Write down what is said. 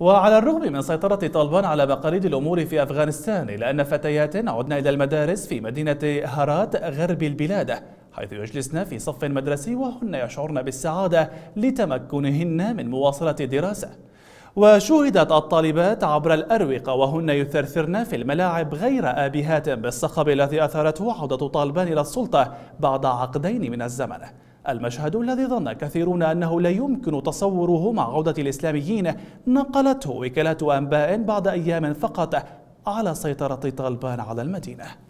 وعلى الرغم من سيطرة طالبان على مقاليد الأمور في أفغانستان إلا أن فتيات عدن إلى المدارس في مدينة هارات غرب البلاد حيث يجلسن في صف مدرسي وهن يشعرن بالسعادة لتمكنهن من مواصلة الدراسة وشوهدت الطالبات عبر الأروقة وهن يثرثرن في الملاعب غير آبهات بالصخب الذي أثارته عودة طالبان إلى السلطة بعد عقدين من الزمن المشهد الذي ظن كثيرون أنه لا يمكن تصوره مع عودة الإسلاميين نقلته وكالة أنباء بعد أيام فقط على سيطرة طالبان على المدينة